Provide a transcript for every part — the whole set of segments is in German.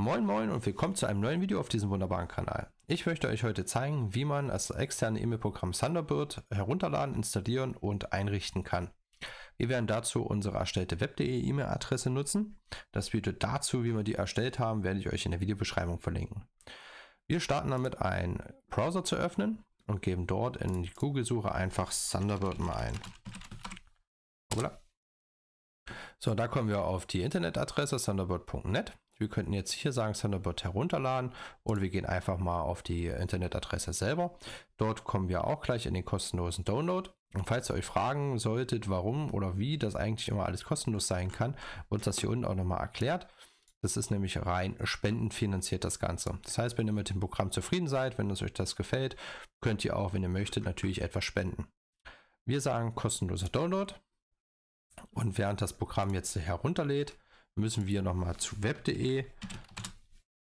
Moin Moin und willkommen zu einem neuen Video auf diesem wunderbaren Kanal. Ich möchte euch heute zeigen, wie man das externe E-Mail-Programm Thunderbird herunterladen, installieren und einrichten kann. Wir werden dazu unsere erstellte web.de E-Mail-Adresse nutzen. Das Video dazu, wie wir die erstellt haben, werde ich euch in der Videobeschreibung verlinken. Wir starten damit einen Browser zu öffnen und geben dort in die Google-Suche einfach Thunderbird mal ein. Hoppla. So, da kommen wir auf die Internetadresse thunderbird.net. Wir könnten jetzt hier sagen Thunderbird herunterladen oder wir gehen einfach mal auf die Internetadresse selber. Dort kommen wir auch gleich in den kostenlosen Download. Und falls ihr euch fragen solltet, warum oder wie das eigentlich immer alles kostenlos sein kann, wird das hier unten auch nochmal erklärt. Das ist nämlich rein spendenfinanziert das Ganze. Das heißt, wenn ihr mit dem Programm zufrieden seid, wenn es euch das gefällt, könnt ihr auch, wenn ihr möchtet, natürlich etwas spenden. Wir sagen kostenloser Download. Und während das Programm jetzt herunterlädt, müssen wir nochmal zu web.de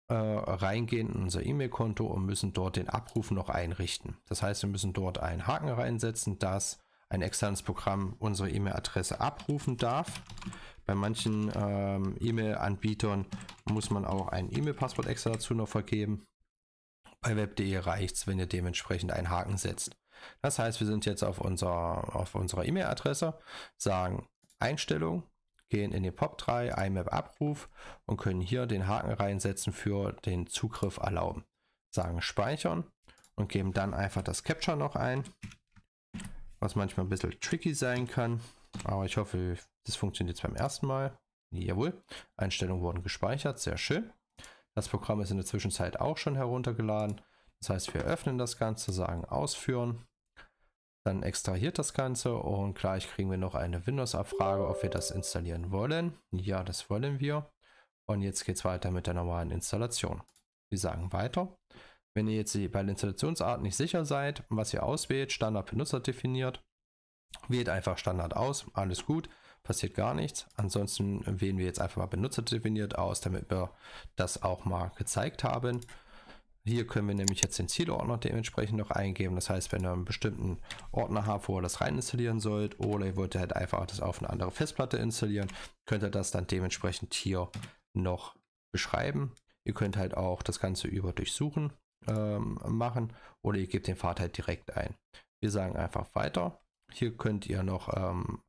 äh, reingehen in unser E-Mail-Konto und müssen dort den Abruf noch einrichten. Das heißt, wir müssen dort einen Haken reinsetzen, dass ein externes Programm unsere E-Mail-Adresse abrufen darf. Bei manchen ähm, E-Mail-Anbietern muss man auch ein E-Mail-Passwort extra dazu noch vergeben. Bei web.de reicht es, wenn ihr dementsprechend einen Haken setzt. Das heißt, wir sind jetzt auf, unser, auf unserer E-Mail-Adresse, sagen Einstellungen, gehen in den POP3 IMAP Abruf und können hier den Haken reinsetzen für den Zugriff erlauben. Sagen speichern und geben dann einfach das Capture noch ein, was manchmal ein bisschen tricky sein kann, aber ich hoffe, das funktioniert jetzt beim ersten Mal. Jawohl, Einstellungen wurden gespeichert, sehr schön. Das Programm ist in der Zwischenzeit auch schon heruntergeladen. Das heißt, wir öffnen das Ganze, sagen ausführen dann extrahiert das Ganze und gleich kriegen wir noch eine Windows-Abfrage, ob wir das installieren wollen. Ja, das wollen wir. Und jetzt geht es weiter mit der normalen Installation. Wir sagen weiter. Wenn ihr jetzt bei der Installationsart nicht sicher seid, was ihr auswählt, Standard Benutzer definiert, wählt einfach Standard aus, alles gut, passiert gar nichts. Ansonsten wählen wir jetzt einfach mal Benutzer definiert aus, damit wir das auch mal gezeigt haben. Hier können wir nämlich jetzt den Zielordner dementsprechend noch eingeben. Das heißt, wenn ihr einen bestimmten Ordner habt, wo ihr das rein installieren sollt, oder ihr wollt halt einfach das auf eine andere Festplatte installieren, könnt ihr das dann dementsprechend hier noch beschreiben. Ihr könnt halt auch das Ganze über Durchsuchen ähm, machen oder ihr gebt den Pfad halt direkt ein. Wir sagen einfach weiter. Hier könnt ihr noch ähm,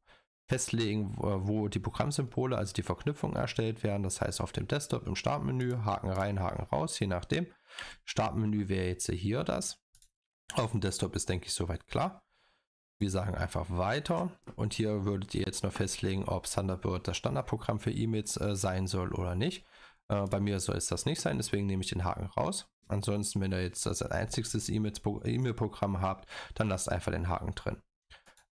festlegen, wo die Programmsymbole, also die Verknüpfungen erstellt werden. Das heißt, auf dem Desktop im Startmenü, Haken rein, Haken raus, je nachdem. Startmenü wäre jetzt hier das. Auf dem Desktop ist, denke ich, soweit klar. Wir sagen einfach weiter und hier würdet ihr jetzt noch festlegen, ob Thunderbird das Standardprogramm für E-Mails äh, sein soll oder nicht. Äh, bei mir soll es das nicht sein, deswegen nehme ich den Haken raus. Ansonsten, wenn ihr jetzt das einziges E-Mail-Programm habt, dann lasst einfach den Haken drin.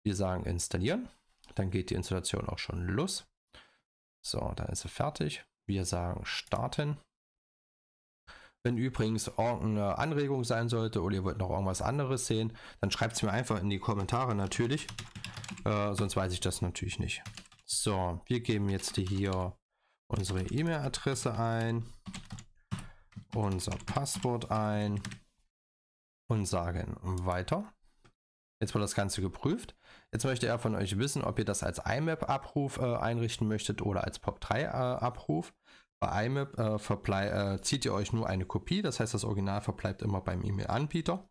Wir sagen installieren. Dann geht die Installation auch schon los. So, dann ist sie fertig. Wir sagen starten. Wenn übrigens irgendeine Anregung sein sollte oder ihr wollt noch irgendwas anderes sehen, dann schreibt es mir einfach in die Kommentare natürlich. Äh, sonst weiß ich das natürlich nicht. So, wir geben jetzt hier unsere E-Mail-Adresse ein, unser Passwort ein und sagen weiter. Jetzt wurde das Ganze geprüft. Jetzt möchte er von euch wissen, ob ihr das als IMAP-Abruf äh, einrichten möchtet oder als POP3-Abruf. Äh, Bei IMAP äh, äh, zieht ihr euch nur eine Kopie, das heißt, das Original verbleibt immer beim E-Mail-Anbieter.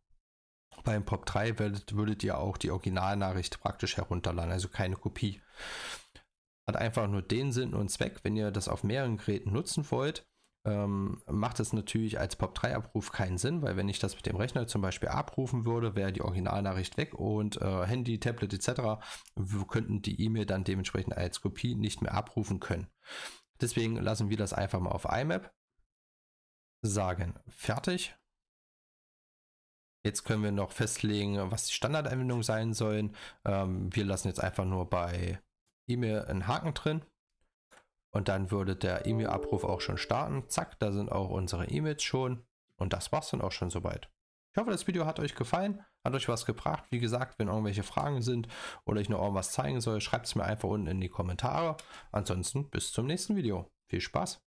Beim POP3 würdet, würdet ihr auch die Originalnachricht praktisch herunterladen, also keine Kopie. Hat einfach nur den Sinn und Zweck, wenn ihr das auf mehreren Geräten nutzen wollt, ähm, macht es natürlich als POP3-Abruf keinen Sinn, weil wenn ich das mit dem Rechner zum Beispiel abrufen würde, wäre die Originalnachricht weg und äh, Handy, Tablet etc. könnten die E-Mail dann dementsprechend als Kopie nicht mehr abrufen können. Deswegen lassen wir das einfach mal auf IMAP, sagen fertig. Jetzt können wir noch festlegen, was die Standardanwendungen sein sollen. Ähm, wir lassen jetzt einfach nur bei E-Mail einen Haken drin und dann würde der E-Mail-Abruf auch schon starten. Zack, da sind auch unsere E-Mails schon. Und das war's dann auch schon soweit. Ich hoffe, das Video hat euch gefallen, hat euch was gebracht. Wie gesagt, wenn irgendwelche Fragen sind oder ich noch irgendwas zeigen soll, schreibt es mir einfach unten in die Kommentare. Ansonsten bis zum nächsten Video. Viel Spaß!